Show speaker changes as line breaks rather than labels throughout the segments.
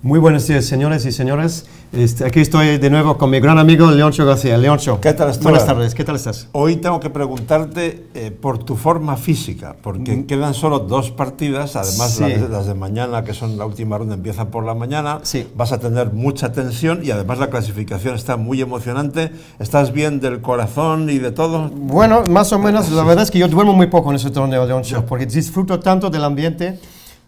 Muy buenos días, señores y señores. Este, aquí estoy de nuevo con mi gran amigo Leoncho García. Leoncho, ¿qué tal estás? Buenas tardes, ¿qué tal estás?
Hoy tengo que preguntarte eh, por tu forma física, porque mm. quedan solo dos partidas, además las, de, mañana, que son la última ronda, empiezan por la mañana. Sí. Vas a tener mucha tensión y además la clasificación está muy emocionante. ¿Estás bien del corazón y de todo? Bueno, más o menos, la verdad es
que yo duermo muy poco en ese torneo, Leoncho, porque disfruto tanto del ambiente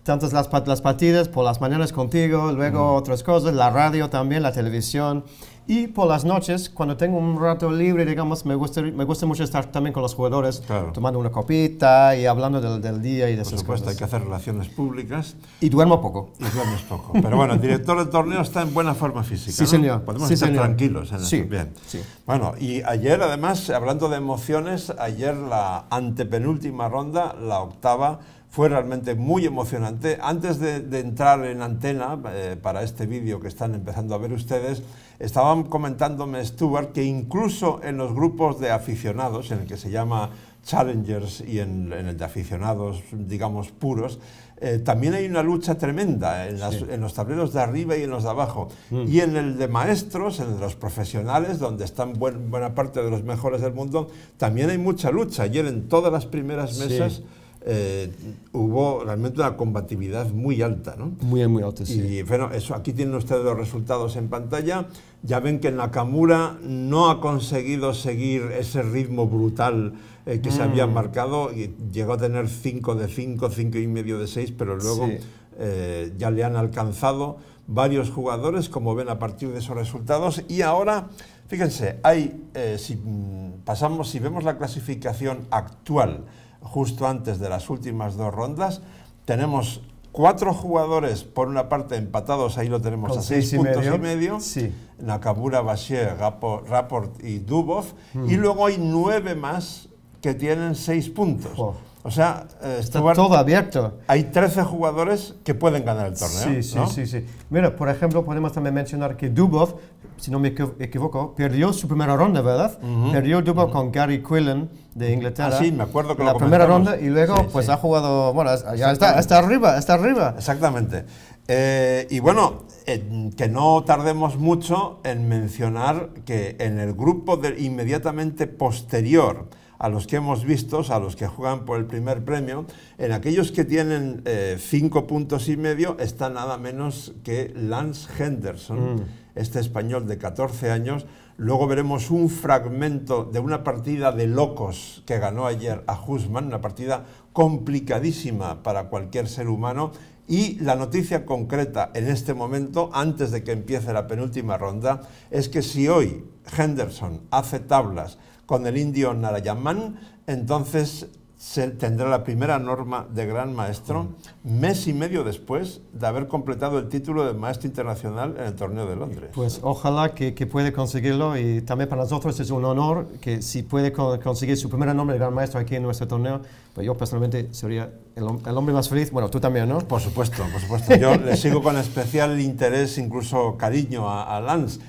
tantas las, las partidas por las mañanas contigo, luego otras cosas, la radio también, la televisión. Y por las noches, cuando tengo un rato libre, digamos, me gusta, me gusta mucho estar también con los jugadores, tomando una copita y hablando del, del día y de por supuesto, cosas. hay que hacer relaciones públicas. Y duermo poco. Y duermes poco. Pero bueno, el director del torneo está en buena forma física. Sí, señor. Podemos estar tranquilos ¿eh? sí, Bien. Sí.
Bueno, y ayer, además, hablando de emociones, ayer la antepenúltima ronda, la octava, fue realmente muy emocionante. Antes de, entrar en antena, eh, para este vídeo que están empezando a ver ustedes, estaban comentándome Stuart que incluso en los grupos de aficionados, en el que se llama Challengers y en, el de aficionados, digamos, puros, eh, también hay una lucha tremenda en, los tableros de arriba y en los de abajo. Mm. Y en el de maestros, en los profesionales, donde están buena parte de los mejores del mundo, también hay mucha lucha. y en todas las primeras mesas... Eh, hubo realmente una combatividad muy alta. ¿no? Muy, muy alta, sí. Y bueno, eso, aquí tienen ustedes los resultados en pantalla. Ya ven que Nakamura no ha conseguido seguir ese ritmo brutal eh, que se mm. había marcado. Y llegó a tener 5 de 5, 5 y medio de 6, pero luego eh, ya le han alcanzado varios jugadores, como ven a partir de esos resultados. Y ahora, fíjense, hay, si mm, pasamos, si vemos la clasificación actual, justo antes de las últimas dos rondas. Tenemos cuatro jugadores, por una parte empatados, ahí lo tenemos a seis, y puntos y medio. Sí. Nakamura, Bashir, Rapport y Dubov. Mm. Y luego hay nueve más
que tienen seis puntos. O sea,
eh, está todo abierto.
Hay 13 jugadores que pueden ganar el torneo. Sí, sí, sí, sí. Mira, por ejemplo, podemos también mencionar que Dubov, si no me equivoco, perdió su primera ronda, ¿verdad? Perdió Dubov con Gary Quillen de ah, Inglaterra. Ah, sí, me acuerdo que la primera ronda y luego pues ha jugado, bueno, ya está, está arriba, está arriba.
Exactamente. Eh, y bueno, eh, que no tardemos mucho en mencionar que en el grupo de inmediatamente posterior a los que hemos visto, a los que juegan por el primer premio, en aquellos que tienen eh, cinco puntos y medio está nada menos que Lance Henderson, mm. este español de 14 años. Luego veremos un fragmento de una partida de locos que ganó ayer a Husman, una partida complicadísima para cualquier ser humano. Y la noticia concreta en este momento, antes de que empiece la penúltima ronda, es que si hoy Henderson hace tablas con el indio Narayaman, entonces se tendrá la primera norma de gran maestro mm. mes y medio después de haber completado el título de maestro internacional en el torneo de Londres.
Pues ojalá que, que pueda conseguirlo y también para nosotros es un honor que si puede conseguir su primera norma de gran maestro aquí en nuestro torneo, pues yo personalmente sería el, hombre más feliz. Bueno, tú también, ¿no? Por supuesto, por supuesto. Yo le sigo con
especial interés, incluso cariño a Lance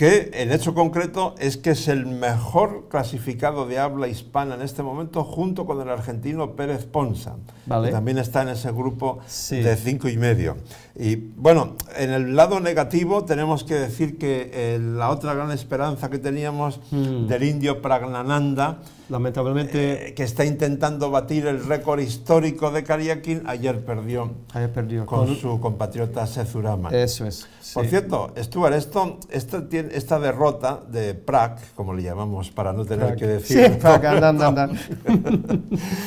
que el hecho concreto es que es el mejor clasificado de habla hispana en este momento junto con el argentino Pérez Ponsa, que también está en ese grupo de cinco y medio. Y bueno, en el lado negativo tenemos que decir que eh, la otra gran esperanza que teníamos hmm. del indio Pragnananda, lamentablemente... Eh, que está intentando batir el récord histórico de Kariakin, ayer perdió, con, su compatriota Sezurama. Eso es. Por cierto, Stuart, esto, esta derrota de Prague, como le llamamos para no tener que decir... Sí,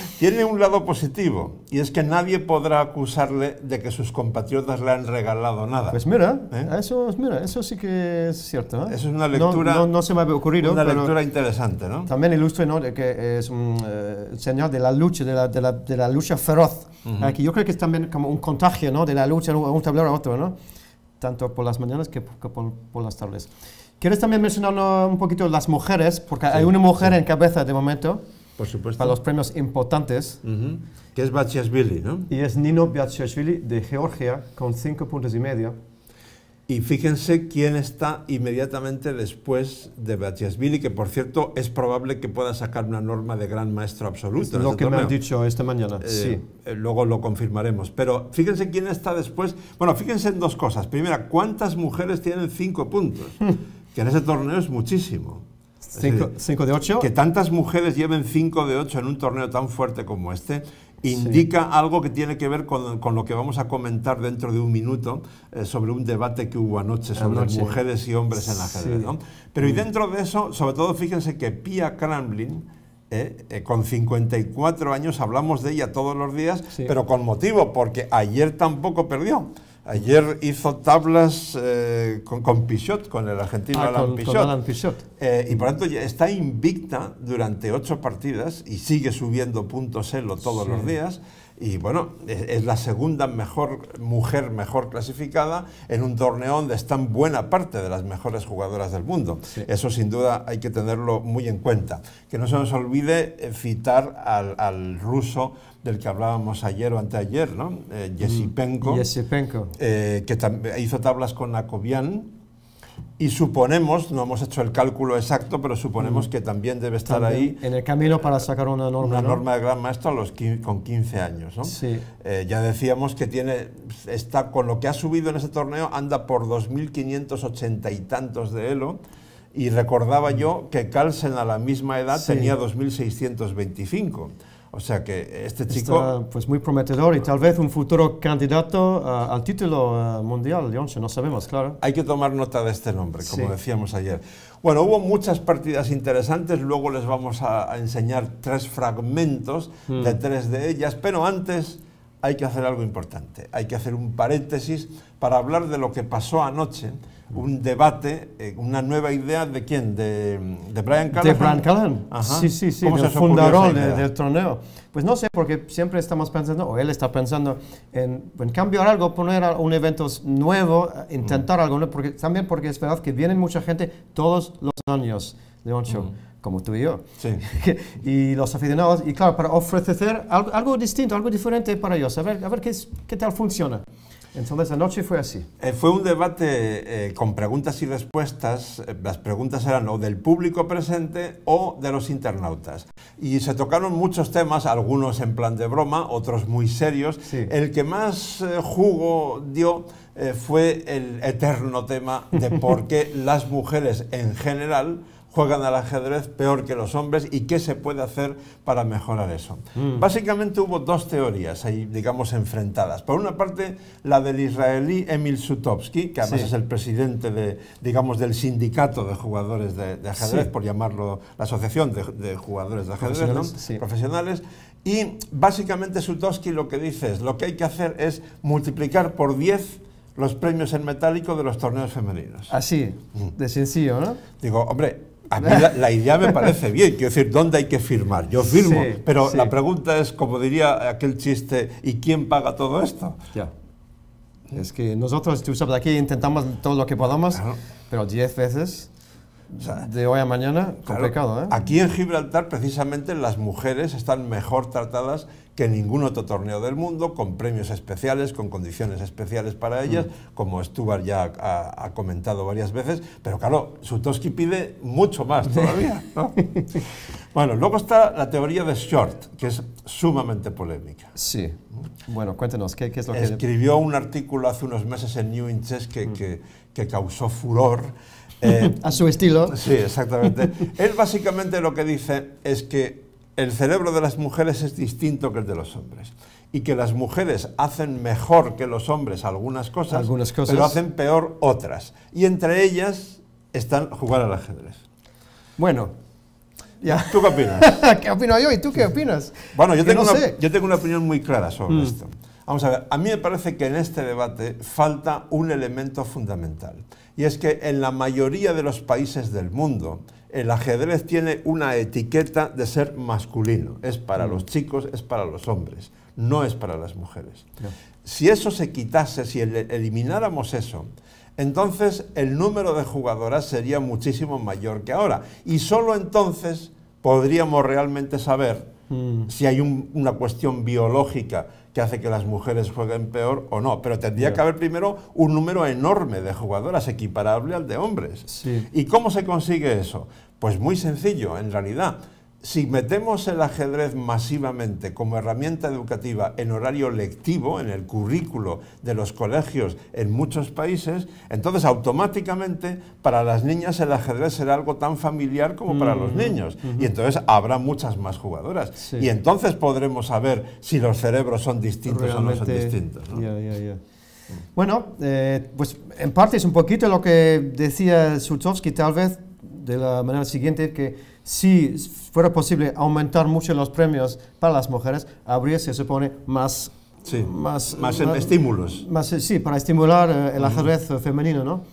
tiene un lado positivo, y es que nadie podrá acusarle de que sus compatriotas le han regalado nada. Pues mira,
¿Eh? eso, mira eso sí que es cierto.
Eso es una lectura... No, se me ha ocurrido. Una lectura
interesante, ¿no? También ilustre, ¿no? que es un mm, eh, señor señal de la lucha, de la, de la, lucha feroz, yo creo que es también como un contagio ¿no? de la lucha de un tablero a otro, tanto por las mañanas que, por, por, las tardes. ¿Quieres también mencionar un poquito las mujeres? Porque hay una mujer en cabeza de momento. Por supuesto. Para los premios importantes. Que es Batsiashvili, ¿no? Y es Nino Batsiashvili de Georgia, con cinco puntos y medio. Y fíjense quién está
inmediatamente después de Batiasvili, que por cierto es probable que pueda sacar una norma de gran maestro absoluto. Es lo este que me han dicho esta mañana. Eh, sí. Eh, luego lo confirmaremos. Pero fíjense quién está después. Bueno, fíjense en dos cosas. Primera, ¿cuántas mujeres tienen cinco puntos? que en ese torneo es muchísimo. ¿Cinco de ocho? Que tantas mujeres lleven cinco de ocho en un torneo tan fuerte como este indica algo que tiene que ver con, lo que vamos a comentar dentro de un minuto eh, sobre un debate que hubo anoche sobre mujeres y hombres en la Sí. Pero y mm. dentro de eso, sobre todo fíjense que Pia Kramlin, eh, eh, con 54 años hablamos de ella todos los días, pero con motivo, porque ayer tampoco perdió. Ayer hizo tablas eh, con, Pichot, con el argentino ah, Alan Pichot. Eh, y por tanto está invicta durante ocho partidas y sigue subiendo puntos Elo todos los días y bueno, es, la segunda mejor mujer mejor clasificada en un torneo donde están buena parte de las mejores jugadoras del mundo. Eso sin duda hay que tenerlo muy en cuenta. Que no se nos olvide eh, citar al, ruso del que hablábamos ayer o anteayer, ¿no? Eh, mm, eh que hizo tablas con Nakovian y suponemos, no hemos hecho el cálculo exacto, pero suponemos mm. que también debe estar ahí.
En el camino para sacar una norma. norma
de gran maestro los con 15 años. Eh, ya decíamos que tiene, está, con lo que ha subido en ese torneo anda por 2.580 y tantos de Elo. Y recordaba yo que Carlsen a la misma edad tenía 2.625. O sea que este chico...
pues muy prometedor y tal vez un futuro candidato eh, al título eh, mundial, de once no sabemos, claro.
Hay que tomar nota de este nombre, como decíamos ayer. Bueno, hubo muchas partidas interesantes, luego les vamos a, enseñar tres fragmentos de mm. tres de ellas, pero antes hay que hacer algo importante. Hay que hacer un paréntesis para hablar de lo que pasó anoche, un debate, eh, una nueva idea de quién, de, de Brian Callan? De Brian Callan, sí, sí, sí, del fundador del
torneo. Pues no sé, porque siempre estamos pensando, o él está pensando, en, en cambiar algo, poner un evento nuevo, eh, intentar mm. algo nuevo, porque, también porque es verdad que vienen mucha gente todos los años, Leoncho. Mm como tú y yo. y los aficionados, y claro, para ofrecer algo, distinto, algo diferente para ellos, a ver, a ver qué, tal funciona. Entonces anoche fue así.
Eh, fue un debate eh, con preguntas y respuestas. Eh, las preguntas eran o del público presente o de los internautas. Y se tocaron muchos temas, algunos en plan de broma, otros muy serios. El que más jugo dio fue el eterno tema de por qué las mujeres en general juegan al ajedrez peor que los hombres y qué se puede hacer para mejorar eso. Mm. Básicamente hubo dos teorías ahí, digamos, enfrentadas. Por una parte, la del israelí Emil Sutovsky, que además es el presidente de, digamos, del sindicato de jugadores de, ajedrez, por llamarlo la asociación de, jugadores de ajedrez profesionales, profesionales y básicamente Sutovsky lo que dice es, lo que hay que hacer es multiplicar por 10 los premios en metálico de los torneos femeninos. Así, mm. de sencillo, ¿no? Digo, hombre, a mí la, idea me parece bien, quiero decir, ¿dónde hay que firmar? Yo firmo, pero la pregunta es, como diría aquel chiste, ¿y quién paga todo esto?
Ya. Es que nosotros, tú sabes, aquí intentamos todo lo que podamos, pero diez veces de hoy a mañana, complicado. ¿eh? Aquí
en Gibraltar, precisamente, las mujeres están mejor tratadas que ningún otro torneo del mundo, con premios especiales, con condiciones especiales para ellas, mm. como Stuart ya ha, comentado varias veces, pero claro, Sutoski pide mucho más todavía. bueno, luego está la teoría de Short, que es sumamente polémica. Sí. Bueno, cuéntenos, ¿qué, es lo que...? Escribió un artículo hace unos meses en New Inches mm. que, que, causó furor. Eh, a su estilo. Sí, exactamente. Él básicamente lo que dice es que el cerebro de las mujeres es distinto que el de los hombres y que las mujeres hacen mejor que los hombres algunas cosas, pero hacen peor otras. Y entre ellas están jugar al ajedrez. Bueno, ¿Tú qué opinas? ¿Qué
opino yo y tú qué opinas? Bueno, yo, tengo,
una, opinión muy clara sobre mm. esto. Vamos a ver, a mí me parece que en este debate falta un elemento fundamental, y es que en la mayoría de los países del mundo el ajedrez tiene una etiqueta de ser masculino. Es para los chicos, es para los hombres, no es para las mujeres. Si eso se quitase, si elimináramos eso, entonces el número de jugadoras sería muchísimo mayor que ahora. Y solo entonces podríamos realmente saber mm. si hay una cuestión biológica que hace que las mujeres jueguen peor o no. Pero tendría que haber primero un número enorme de jugadoras equiparable al de hombres. ¿Y cómo se consigue eso? Pues muy sencillo, en realidad si metemos el ajedrez masivamente como herramienta educativa en horario lectivo, en el currículo de los colegios en muchos países, entonces automáticamente para las niñas el ajedrez será algo tan familiar como para los niños. Y entonces habrá muchas más jugadoras. Y entonces podremos saber si los cerebros son distintos o no son distintos.
Mm. Bueno, eh, pues en parte es un poquito lo que decía Sutovsky, tal vez de la manera siguiente que si fuera posible aumentar mucho los premios para las mujeres, habría, se supone, más... Sí, más, más, estímulos. Más, eh, sí, para estimular eh, el ajedrez femenino, ¿no?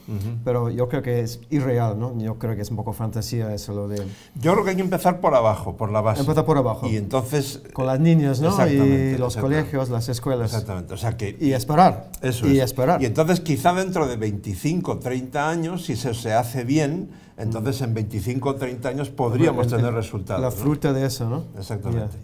Pero yo creo que es irreal, ¿no? Yo creo que es un poco fantasía eso lo de... Yo creo que hay que empezar por abajo, por la base. Empezar por abajo. Y
entonces...
Con las niñas, ¿no? Y los colegios, las escuelas. Exactamente, o sea que... Y esperar.
Eso y esperar. Y entonces quizá dentro de 25, 30 años, si se se hace bien entonces, mm. en 25 o 30 años podríamos tener resultados. La fruta
de eso, ¿no? Exactamente.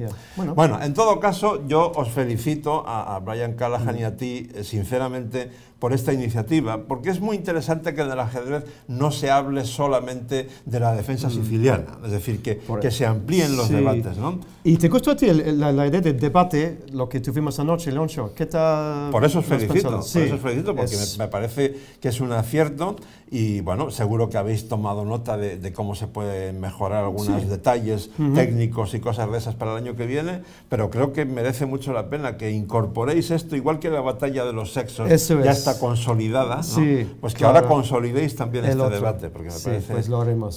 Bueno. en todo caso, yo os felicito a, a Brian Callahan y a mm. ti, eh, sinceramente, por esta iniciativa, porque es muy interesante que del ajedrez no se hable solamente de la defensa mm. siciliana, es decir, que, que se amplíen los debates. ¿no?
¿Y te gustó a ti la, idea de debate, lo que tuvimos anoche, Leoncho? ¿Qué tal? Por eso os felicito, os felicito porque me,
me, parece que es un acierto y bueno, seguro que habéis tomado nota de, cómo se pueden mejorar algunos detalles técnicos y cosas de esas para el año que viene, pero creo que merece mucho la pena que incorporéis esto, igual que la batalla de los sexos ya está consolidada, sí, ¿no? pues que ahora consolidéis también este debate, porque me, parece, pues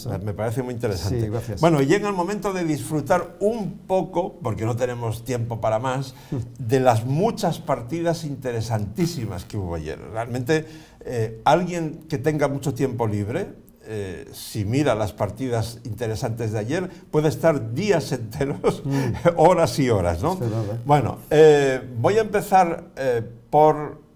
¿eh? me parece muy interesante. bueno, llega el momento de disfrutar un poco, porque no tenemos tiempo para más, de las muchas partidas interesantísimas que hubo ayer. Realmente, eh, alguien que tenga tiempo libre, eh, si mira las partidas interesantes de ayer, puede estar días enteros, mm. horas y horas, ¿no? Este, bueno, eh, voy a empezar eh, por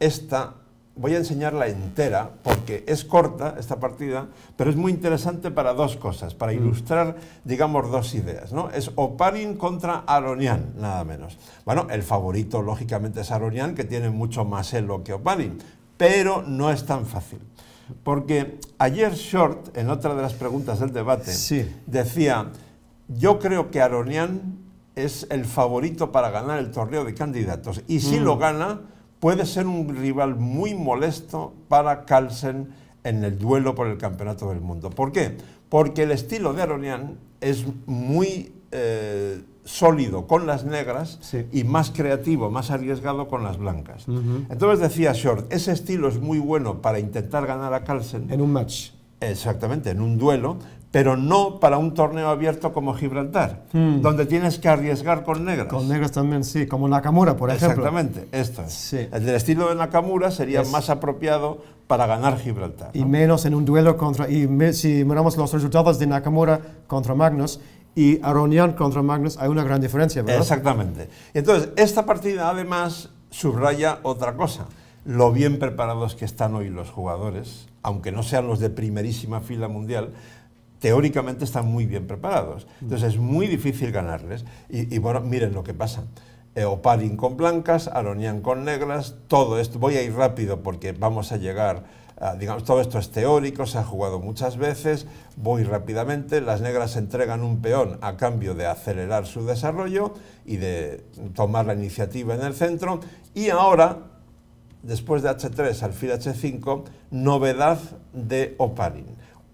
esta, voy a enseñarla entera, porque es corta esta partida, pero es muy interesante para dos cosas, para mm. ilustrar, digamos, dos ideas, ¿no? Es Oparin contra Aronian, nada menos. Bueno, el favorito, lógicamente, es Aronian, que tiene mucho más elo que Oparin, pero no es tan fácil. Porque ayer Short, en otra de las preguntas del debate, decía, yo creo que Aronian es el favorito para ganar el torneo de candidatos y si lo mm. gana puede ser un rival muy molesto para Carlsen en el duelo por el Campeonato del Mundo. ¿Por qué? Porque el estilo de Aronian es muy... Eh, sólido con las negras y más creativo, más arriesgado con las blancas. Entonces decía Short, ese estilo es muy bueno para intentar ganar a Carlsen. En un match. Exactamente, en un duelo, pero no para un torneo abierto como Gibraltar,
hmm. donde tienes que arriesgar con negras. Con negras también, sí, como Nakamura, por ejemplo. Exactamente,
esto El estilo de Nakamura sería más apropiado para ganar Gibraltar.
Y menos en un duelo contra, y si miramos los resultados de Nakamura contra Magnus, y Aronian contra Magnus hay una gran diferencia, ¿verdad? Exactamente. Entonces, esta partida además subraya
otra cosa, lo bien preparados que están hoy los jugadores, aunque no sean los de primerísima fila mundial, teóricamente están muy bien preparados. Mm. Entonces es muy difícil ganarles. Y, bueno, miren lo que pasa. Eh, Opalin con blancas, Aronian con negras, todo esto. Voy a ir rápido porque vamos a llegar Ah, digamos, todo esto es teórico, se ha jugado muchas veces, voy rápidamente, las negras entregan un peón a cambio de acelerar su desarrollo y de tomar la iniciativa en el centro, y ahora, después de h3, al alfil h5, novedad de Oparin,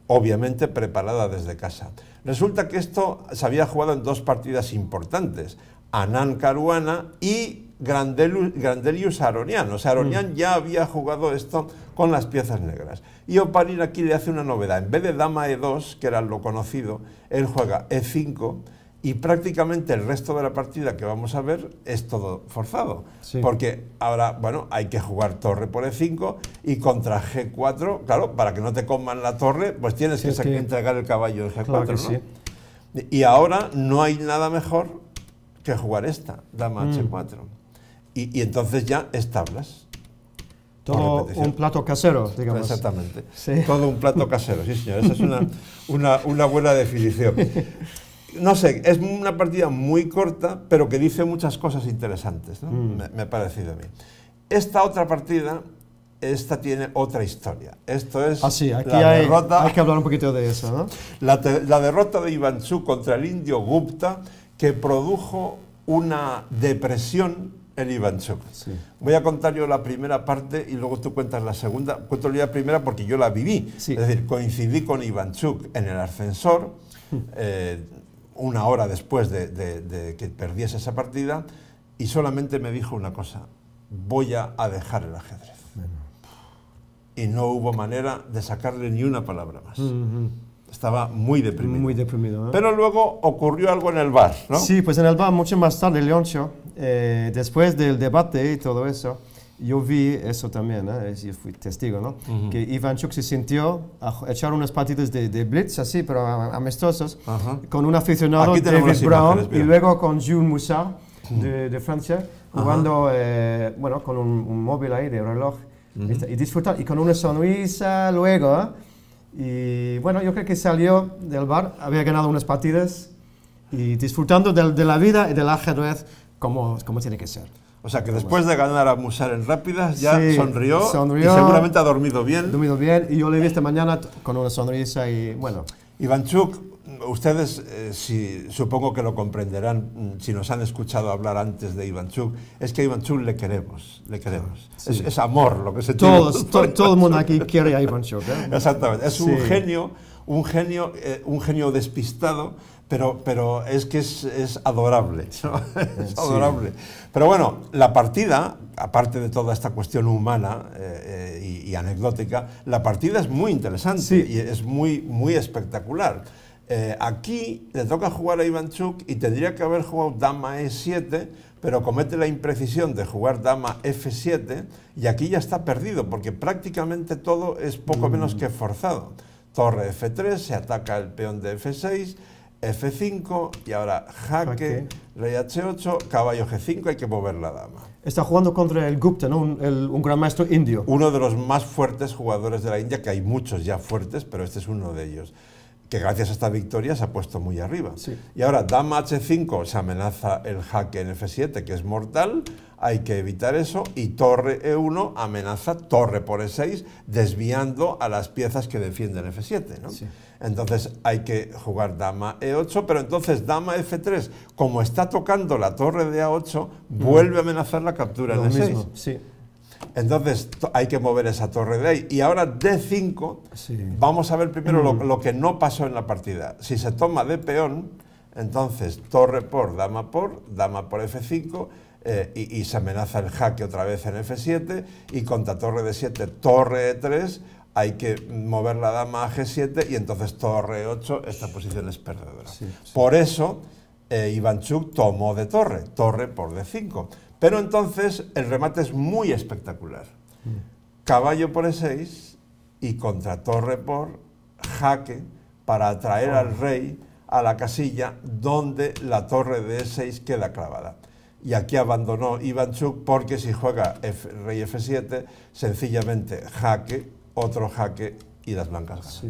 obviamente preparada desde casa. Resulta que esto se había jugado en dos partidas importantes, Anán Caruana y Grandelius, Aronian. O sea, Aronian mm. ya había jugado esto con las piezas negras. Y Oparin aquí le hace una novedad. En vez de dama e2, que era lo conocido, él juega e5 y prácticamente el resto de la partida que vamos a ver es todo forzado. Porque ahora, bueno, hay que jugar torre por e5 y contra g4, claro, para que no te coman la torre, pues tienes que, que, entregar el caballo de g4, Y ahora no hay nada mejor que jugar esta, dama mm. h4 y, entonces ya tablas Todo un plato casero, digamos. Exactamente. Todo un plato casero, sí, señor. Esa es una, una, buena definición. No sé, es una partida muy corta, pero que dice muchas cosas interesantes, ¿no? Mm. me, ha parecido a mí. Esta otra partida, esta tiene otra historia. Esto es ah, la derrota... Hay que
hablar un poquito de eso, ¿no?
La, derrota de Ivanchú contra el indio Gupta, que produjo una depresión el Ivanchuk. Voy a contar yo la primera parte y luego tú cuentas la segunda. Cuento la primera porque yo la viví. Es decir, coincidí con Ivanchuk en el ascensor, hmm. eh, una hora después de, que perdiese esa partida, y solamente me dijo una cosa, voy a, dejar el ajedrez. Y no hubo manera de sacarle ni una palabra
más. estaba muy deprimido. Muy deprimido. Pero
luego ocurrió algo en el bar, ¿no? Sí,
pues en el bar mucho más tarde, Leóncio... Eh, después del debate y todo eso, yo vi eso también, yo ¿eh? fui testigo, que Iván -huh. se sintió a echar unas partidas de, blitz, así, pero amistosos, con un aficionado David Brown y luego con Jules Moussa, de, Francia, jugando, eh, bueno, con un, móvil ahí de reloj y disfrutando, y con una sonrisa luego, Y bueno, yo creo que salió del bar, había ganado unas partidas y disfrutando de, de la vida y del ajedrez cómo, tiene que ser. O sea que después de ganar a
Musar en rápidas ya sonrió, y seguramente ha dormido bien. Dormido bien y yo le vi esta mañana con una sonrisa y bueno. Ivanchuk, ustedes eh, si, supongo que lo comprenderán mm, si nos han escuchado hablar antes de Ivanchuk, es que a Ivanchuk le queremos,
le queremos. Es, amor lo que se Todos, tiene. todo el mundo aquí quiere a Ivanchuk. ¿eh? Exactamente, es un genio
un genio, eh, un genio despistado, pero, pero es que es, adorable, adorable. Pero bueno, la partida, aparte de toda esta cuestión humana eh, eh, y, anecdótica, la partida es muy interesante y es muy, muy espectacular. aquí le toca jugar a Ivanchuk y tendría que haber jugado dama e7, pero comete la imprecisión de jugar dama f7 y aquí ya está perdido, porque prácticamente todo es poco menos mm. que forzado torre F3, se ataca el peón de F6, F5 y ahora jaque, rey H8, caballo G5, hay que mover la dama.
Está jugando contra el
Gupta, un, un, gran maestro indio. Uno de los más fuertes jugadores de la India, que hay muchos ya fuertes, pero este es uno de ellos que gracias a esta victoria se ha puesto muy arriba. Y ahora dama h5, se amenaza el jaque en f7, que es mortal, hay que evitar eso, y torre e1 amenaza torre por e6, desviando a las piezas que defienden f7. Entonces hay que jugar dama e8, pero entonces dama f3, como está tocando la torre de a8, mm. vuelve a amenazar la captura en 6 e sí. Entonces hay que mover esa torre de ahí. Y ahora D5, vamos a ver primero mm. lo, que no pasó en la partida. Si se toma de peón, entonces torre por, dama por, dama por F5, eh, y, se amenaza el jaque otra vez en F7, y contra torre de 7, torre E3, hay que mover la dama a G7, y entonces torre 8 esta posición es perdedora. Por eso eh, Iván Ivanchuk tomó de torre, torre por D5. Pero entonces el remate es muy espectacular. Caballo por E6 y contra torre por jaque para atraer al rey a la casilla donde la torre de E6 queda clavada. Y aquí abandonó Ivanchuk porque si juega rey F7, sencillamente jaque, otro jaque y las blancas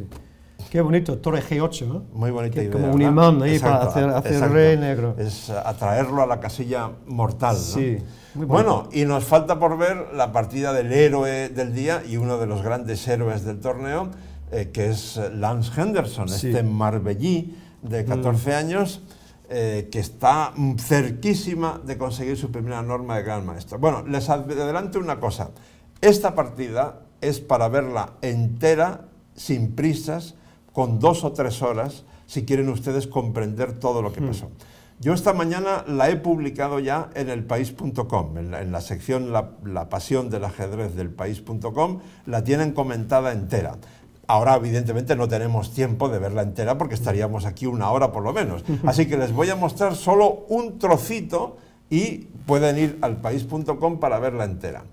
Qué bonito, Torre G8. ¿no? Muy bonita idea, Como un imán ahí para hacer, rey negro.
Es atraerlo a la casilla mortal. Sí. Bueno, y nos falta por ver la partida del héroe del día y uno de los grandes héroes del torneo, eh, que es Lance Henderson, este marbellí de 14 mm. años. Eh, que está cerquísima de conseguir su primera norma de gran maestro. Bueno, les adelanto una cosa. Esta partida es para verla entera, sin prisas, con dos o tres horas si quieren ustedes comprender todo lo que hmm. pasó. Yo esta mañana la he publicado ya en elpaís.com, en, la sección la, pasión del ajedrez del país.com, la tienen comentada entera. Ahora, evidentemente, no tenemos tiempo de verla entera porque estaríamos aquí una hora por lo menos. Así que les voy a mostrar solo un trocito y pueden ir al para verla entera.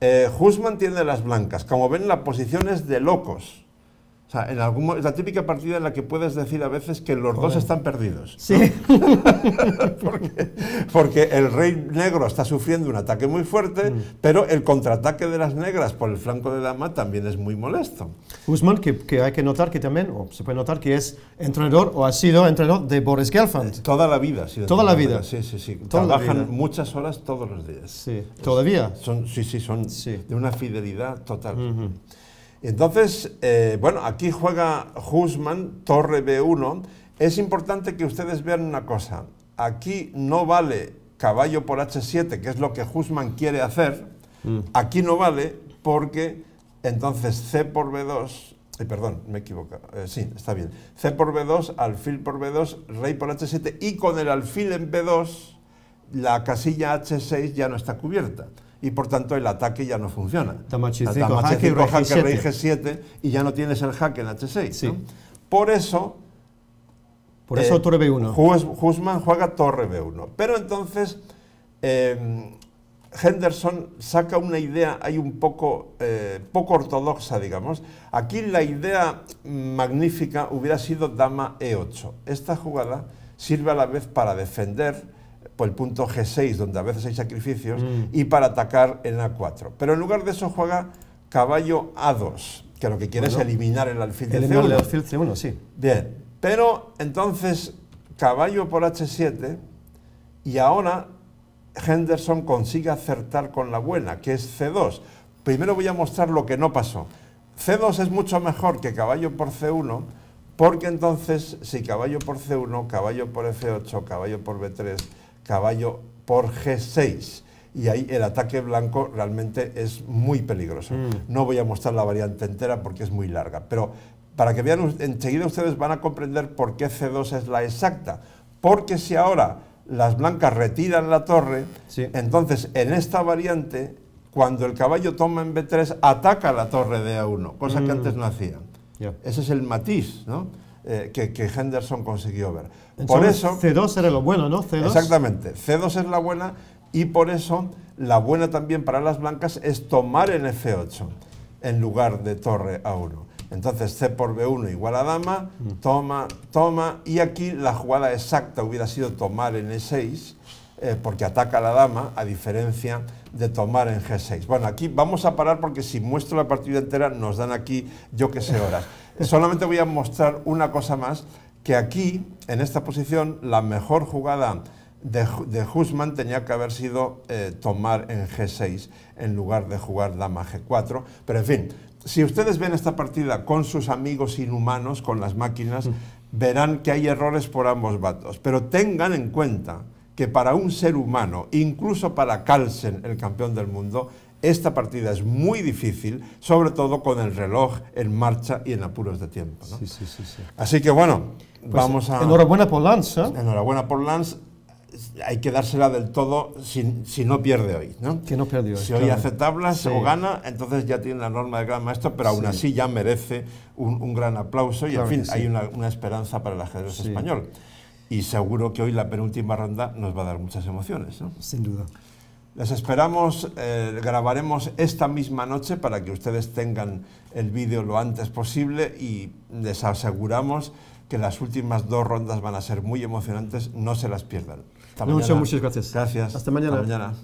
Eh, Husman tiene las blancas. Como ven, la posición es de locos es la típica partida en la que puedes decir a veces que los dos están perdidos. Sí. porque, el rey negro está sufriendo un ataque muy fuerte, mm. pero
el contraataque de las negras por el flanco de dama también es muy molesto. Guzmán, que, hay que notar que también, o se puede notar que es entrenador o ha sido entrenador de Boris Gelfand. Eh, toda la vida. sí. toda la vida. Sí, sí, sí. Trabajan
muchas horas todos los días. Sí. ¿Todavía? Son, sí, sí, son de una fidelidad total. Entonces, eh, bueno, aquí juega Husman, torre B1. Es importante que ustedes vean una cosa. Aquí no vale caballo por H7, que es lo que Husman quiere hacer. Mm. Aquí no vale porque entonces C por B2, perdón, me he equivocado, eh, sí, está bien. C por B2, alfil por B2, rey por H7 y con el alfil en B2 la casilla H6 ya no está cubierta y por tanto el ataque ya no funciona. Tamachi 5, h rey 7 y ya no tienes el jaque en H6. Por eso...
Por eso eh, torre B1.
Husman juega torre B1. Pero entonces eh, Henderson saca una idea ...hay un poco, eh, poco ortodoxa, digamos. Aquí la idea magnífica hubiera sido dama E8. Esta jugada sirve a la vez para defender el punto G6, donde a veces hay sacrificios, mm. y para atacar en A4. Pero en lugar de eso juega caballo A2, que lo que quiere es eliminar el alfil de C1.
sí. Bien,
pero entonces caballo por H7 y ahora Henderson consigue acertar con la buena, que es C2. Primero voy a mostrar lo que no pasó. C2 es mucho mejor que caballo por C1, porque entonces si caballo por C1, caballo por F8, caballo por B3, caballo por G6 y ahí el ataque blanco realmente es muy peligroso. Mm. No voy a mostrar la variante entera porque es muy larga, pero para que vean, enseguida ustedes van a comprender por qué C2 es la exacta. Porque si ahora las blancas retiran la torre, entonces en esta variante, cuando el caballo toma en B3, ataca la torre de A1, cosa que mm. antes no hacía. Ese es el matiz, ¿no? Eh, que, Henderson consiguió ver. eso,
C2 era lo bueno, ¿no? C2. Exactamente,
C2 es la buena y por eso la buena también para las blancas es tomar en F8 en lugar de torre a 1. Entonces C por B1 igual a dama, mm. toma, toma, y aquí la jugada exacta hubiera sido tomar en E6, eh, porque ataca la dama, a diferencia de tomar en G6. Bueno, aquí vamos a parar porque si muestro la partida entera nos dan aquí yo que sé horas. Solamente voy a mostrar una cosa más, que aquí, en esta posición, la mejor jugada de, de tenía que haber sido eh, tomar en G6 en lugar de jugar dama G4, pero en fin, si ustedes ven esta partida con sus amigos inhumanos, con las máquinas, mm. verán que hay errores por ambos vatos, pero tengan en cuenta que para un ser humano, incluso para Carlsen, el campeón del mundo, esta partida es muy difícil, sobre todo con el reloj en marcha y en apuros de tiempo. Sí, sí, sí, Así que bueno, pues, vamos a... Enhorabuena por
Lance. ¿eh? Enhorabuena
por Lance. Hay que dársela del todo si, no pierde hoy. ¿no? Que no perdió Si hoy hace tablas o gana, entonces ya tiene la norma de gran maestro, pero aún así ya merece un, gran aplauso y en fin, hay una, una, esperanza para el ajedrez español. Y seguro que hoy la penúltima ronda nos va a dar muchas emociones. ¿no? Sin duda. Les esperamos, eh, grabaremos esta misma noche para que ustedes tengan el vídeo lo antes posible y les aseguramos que las últimas dos rondas van a ser muy emocionantes, no se las pierdan. Muchas, gracias. Gracias. Hasta mañana.